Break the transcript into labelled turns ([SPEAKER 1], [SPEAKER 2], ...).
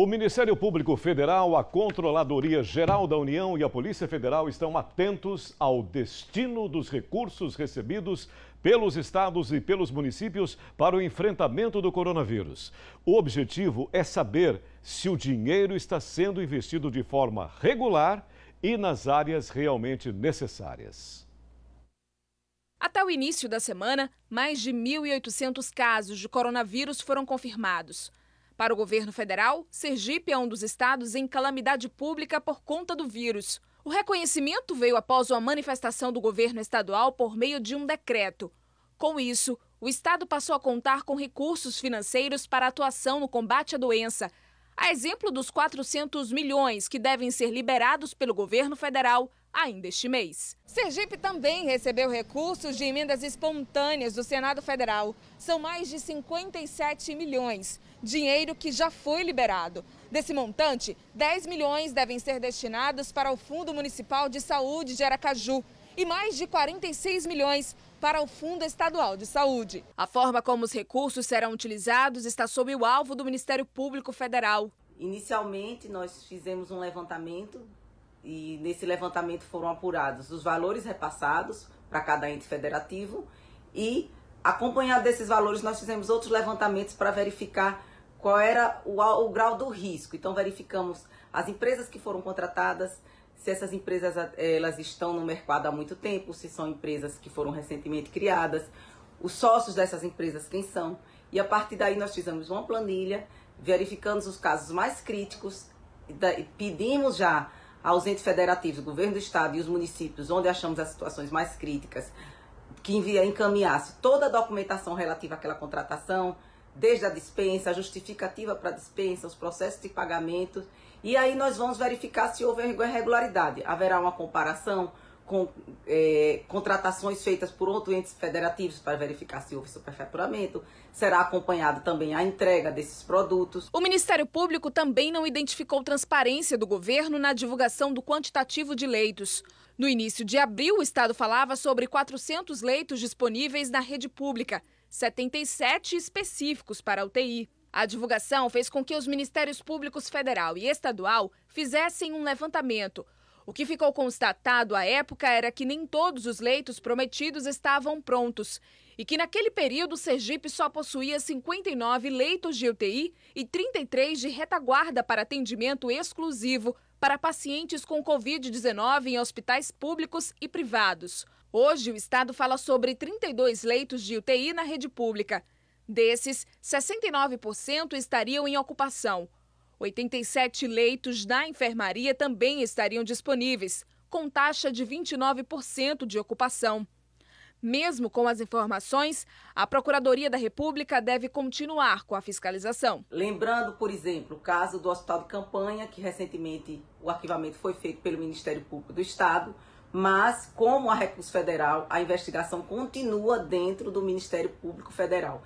[SPEAKER 1] O Ministério Público Federal, a Controladoria Geral da União e a Polícia Federal estão atentos ao destino dos recursos recebidos pelos estados e pelos municípios para o enfrentamento do coronavírus. O objetivo é saber se o dinheiro está sendo investido de forma regular e nas áreas realmente necessárias.
[SPEAKER 2] Até o início da semana, mais de 1.800 casos de coronavírus foram confirmados. Para o governo federal, Sergipe é um dos estados em calamidade pública por conta do vírus. O reconhecimento veio após uma manifestação do governo estadual por meio de um decreto. Com isso, o estado passou a contar com recursos financeiros para atuação no combate à doença, a exemplo dos 400 milhões que devem ser liberados pelo governo federal ainda este mês. Sergipe também recebeu recursos de emendas espontâneas do Senado Federal. São mais de 57 milhões, dinheiro que já foi liberado. Desse montante, 10 milhões devem ser destinados para o Fundo Municipal de Saúde de Aracaju e mais de 46 milhões para o Fundo Estadual de Saúde. A forma como os recursos serão utilizados está sob o alvo do Ministério Público Federal.
[SPEAKER 3] Inicialmente, nós fizemos um levantamento e nesse levantamento foram apurados os valores repassados para cada ente federativo e, acompanhado desses valores, nós fizemos outros levantamentos para verificar qual era o, o grau do risco. Então, verificamos as empresas que foram contratadas, se essas empresas ah, elas estão no mercado há muito tempo, se são empresas que foram recentemente criadas, os sócios dessas empresas quem são. E a partir daí nós fizemos uma planilha, verificamos os casos mais críticos, pedimos já aos entes federativos, governo do estado e os municípios, onde achamos as situações mais críticas, que envia, encaminhasse toda a documentação relativa àquela contratação, desde a dispensa, a justificativa para a dispensa, os processos de pagamento. E aí nós vamos verificar se houve irregularidade. Haverá uma comparação com é, contratações feitas por outros entes federativos para verificar se houve superfaturamento. Será acompanhado também a entrega desses produtos. O Ministério Público
[SPEAKER 2] também não identificou transparência do governo na divulgação do quantitativo de leitos. No início de abril, o Estado falava sobre 400 leitos disponíveis na rede pública. 77 específicos para a UTI. A divulgação fez com que os Ministérios Públicos Federal e Estadual fizessem um levantamento. O que ficou constatado à época era que nem todos os leitos prometidos estavam prontos e que naquele período Sergipe só possuía 59 leitos de UTI e 33 de retaguarda para atendimento exclusivo para pacientes com Covid-19 em hospitais públicos e privados. Hoje, o Estado fala sobre 32 leitos de UTI na rede pública. Desses, 69% estariam em ocupação. 87 leitos da enfermaria também estariam disponíveis, com taxa de 29% de ocupação. Mesmo com as informações, a Procuradoria da República deve continuar com a fiscalização.
[SPEAKER 3] Lembrando, por exemplo, o caso do Hospital de Campanha, que recentemente o arquivamento foi feito pelo Ministério Público do Estado mas como a recurso federal, a investigação continua dentro do Ministério Público Federal.